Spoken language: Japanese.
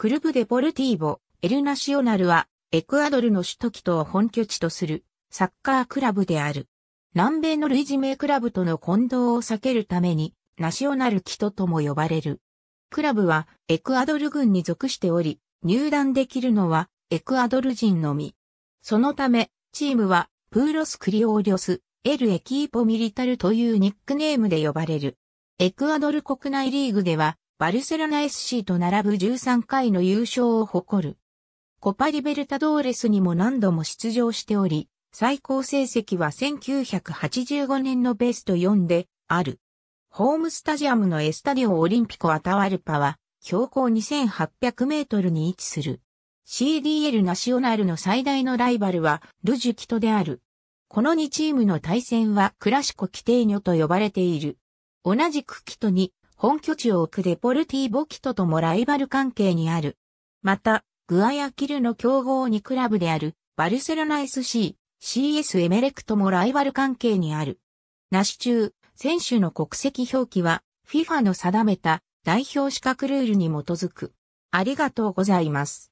クルブ・デ・ポルティーボ、エルナシオナルは、エクアドルの首都キトを本拠地とする、サッカークラブである。南米の類似名クラブとの混同を避けるために、ナシオナルキトとも呼ばれる。クラブは、エクアドル軍に属しており、入団できるのは、エクアドル人のみ。そのため、チームは、プーロス・クリオーリョス、エル・エキーポ・ミリタルというニックネームで呼ばれる。エクアドル国内リーグでは、バルセロナ SC と並ぶ13回の優勝を誇る。コパリベルタドーレスにも何度も出場しており、最高成績は1985年のベスト4である。ホームスタジアムのエスタディオオリンピコアタワルパは、標高2800メートルに位置する。CDL ナショナルの最大のライバルはルジュキトである。この2チームの対戦はクラシコ規定女と呼ばれている。同じくキトに本拠地を置くデポルティーボキトともライバル関係にある。また、グアヤキルの競合2クラブであるバルセロナ SC、CS エメレクともライバル関係にある。ナシ中、選手の国籍表記は FIFA の定めた代表資格ルールに基づく。ありがとうございます。